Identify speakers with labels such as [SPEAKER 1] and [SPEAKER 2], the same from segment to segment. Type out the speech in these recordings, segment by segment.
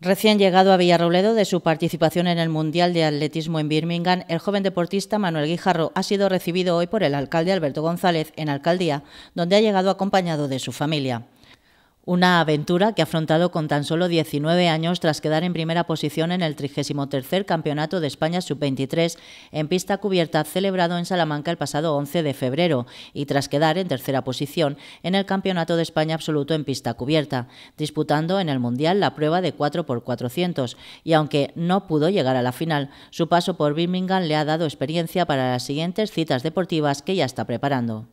[SPEAKER 1] Recién llegado a Villarrobledo de su participación en el Mundial de Atletismo en Birmingham, el joven deportista Manuel Guijarro ha sido recibido hoy por el alcalde Alberto González en Alcaldía, donde ha llegado acompañado de su familia una aventura que ha afrontado con tan solo 19 años tras quedar en primera posición en el 33 Campeonato de España Sub-23 en pista cubierta celebrado en Salamanca el pasado 11 de febrero y tras quedar en tercera posición en el Campeonato de España Absoluto en pista cubierta, disputando en el Mundial la prueba de 4x400 y aunque no pudo llegar a la final, su paso por Birmingham le ha dado experiencia para las siguientes citas deportivas que ya está preparando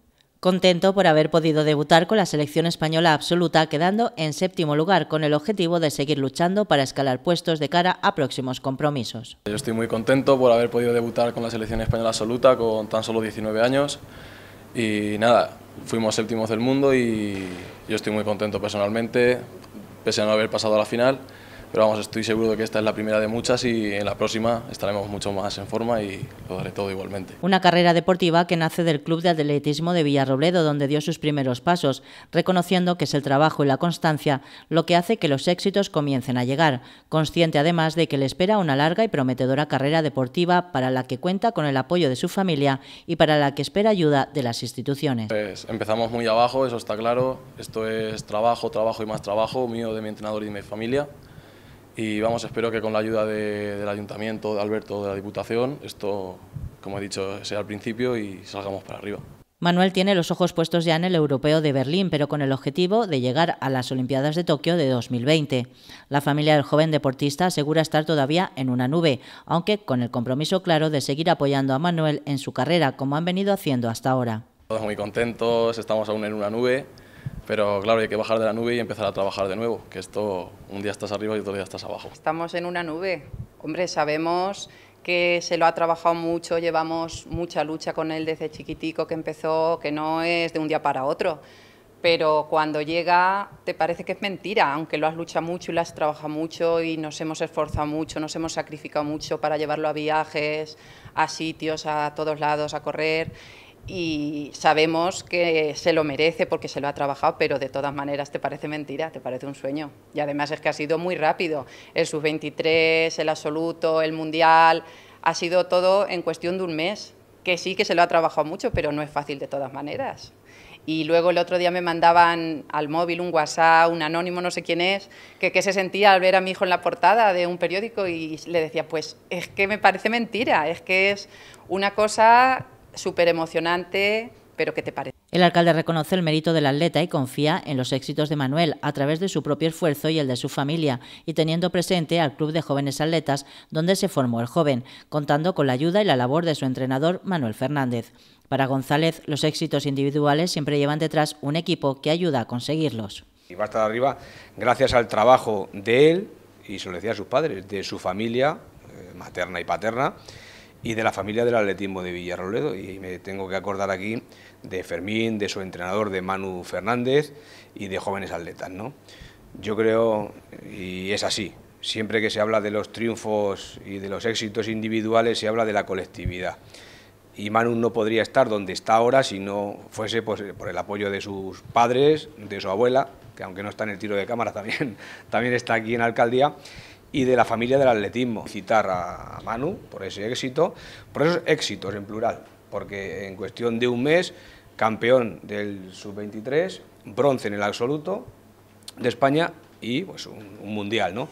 [SPEAKER 1] contento por haber podido debutar con la selección española absoluta, quedando en séptimo lugar, con el objetivo de seguir luchando para escalar puestos de cara a próximos compromisos.
[SPEAKER 2] Yo estoy muy contento por haber podido debutar con la selección española absoluta con tan solo 19 años y nada, fuimos séptimos del mundo y yo estoy muy contento personalmente, pese a no haber pasado a la final. Pero vamos, estoy seguro de que esta es la primera de muchas y en la próxima estaremos mucho más en forma y lo daré todo igualmente.
[SPEAKER 1] Una carrera deportiva que nace del Club de Atletismo de Villarrobledo, donde dio sus primeros pasos, reconociendo que es el trabajo y la constancia lo que hace que los éxitos comiencen a llegar, consciente además de que le espera una larga y prometedora carrera deportiva para la que cuenta con el apoyo de su familia y para la que espera ayuda de las instituciones. Pues
[SPEAKER 2] empezamos muy abajo, eso está claro, esto es trabajo, trabajo y más trabajo mío, de mi entrenador y de mi familia y vamos, espero que con la ayuda del Ayuntamiento, de Alberto, de la Diputación, esto, como he dicho, sea al principio y salgamos para arriba.
[SPEAKER 1] Manuel tiene los ojos puestos ya en el europeo de Berlín, pero con el objetivo de llegar a las Olimpiadas de Tokio de 2020. La familia del joven deportista asegura estar todavía en una nube, aunque con el compromiso claro de seguir apoyando a Manuel en su carrera, como han venido haciendo hasta ahora.
[SPEAKER 2] Todos muy contentos, estamos aún en una nube pero claro, hay que bajar de la nube y empezar a trabajar de nuevo, que esto un día estás arriba y otro día estás abajo.
[SPEAKER 3] Estamos en una nube. Hombre, sabemos que se lo ha trabajado mucho, llevamos mucha lucha con él desde chiquitico que empezó, que no es de un día para otro. Pero cuando llega te parece que es mentira, aunque lo has luchado mucho y lo has trabajado mucho y nos hemos esforzado mucho, nos hemos sacrificado mucho para llevarlo a viajes, a sitios, a todos lados, a correr y sabemos que se lo merece porque se lo ha trabajado, pero de todas maneras te parece mentira, te parece un sueño. Y además es que ha sido muy rápido, el sub-23, el absoluto, el mundial, ha sido todo en cuestión de un mes, que sí que se lo ha trabajado mucho, pero no es fácil de todas maneras. Y luego el otro día me mandaban al móvil un WhatsApp, un anónimo, no sé quién es, que, se sentía al ver a mi hijo en la portada de un periódico y le decía, pues es que me parece mentira, es que es una cosa súper emocionante, pero ¿qué te parece.
[SPEAKER 1] El alcalde reconoce el mérito del atleta y confía en los éxitos de Manuel a través de su propio esfuerzo y el de su familia, y teniendo presente al Club de Jóvenes Atletas, donde se formó el joven, contando con la ayuda y la labor de su entrenador Manuel Fernández. Para González, los éxitos individuales siempre llevan detrás un equipo que ayuda a conseguirlos.
[SPEAKER 4] Y va a estar arriba gracias al trabajo de él, y se lo decía a sus padres, de su familia eh, materna y paterna, y de la familia del atletismo de Villarroledo. Y me tengo que acordar aquí de Fermín, de su entrenador, de Manu Fernández y de jóvenes atletas. ¿no? Yo creo, y es así, siempre que se habla de los triunfos y de los éxitos individuales, se habla de la colectividad. Y Manu no podría estar donde está ahora si no fuese por el apoyo de sus padres, de su abuela, que aunque no está en el tiro de cámara, también, también está aquí en la alcaldía y de la familia del atletismo. Citar a Manu por ese éxito, por esos éxitos en plural, porque en cuestión de un mes, campeón del sub-23, bronce en el absoluto de España y pues un, mundial, ¿no?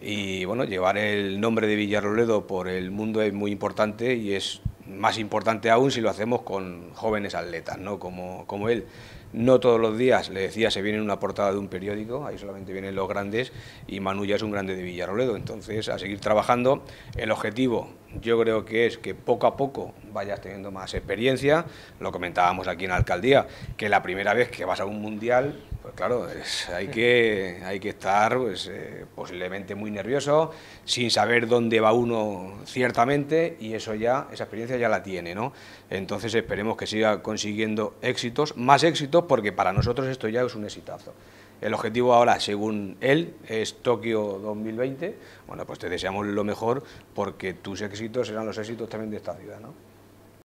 [SPEAKER 4] Y bueno, llevar el nombre de Villarroledo por el mundo es muy importante y es más importante aún si lo hacemos con jóvenes atletas, ¿no? Como, como él. No todos los días, le decía, se viene en una portada de un periódico, ahí solamente vienen los grandes y Manu ya es un grande de Villarroledo. Entonces, a seguir trabajando. El objetivo yo creo que es que poco a poco vayas teniendo más experiencia. Lo comentábamos aquí en la alcaldía, que la primera vez que vas a un mundial, pues claro, hay, que, hay que estar pues, eh, posiblemente muy nervioso, sin saber dónde va uno ciertamente, y eso ya, esa experiencia ya la tiene, ¿no? Entonces esperemos que siga consiguiendo éxitos, más éxitos porque para nosotros esto ya es un exitazo. El objetivo ahora, según él, es Tokio 2020. Bueno, pues te deseamos lo mejor porque tus éxitos serán los éxitos también de esta ciudad,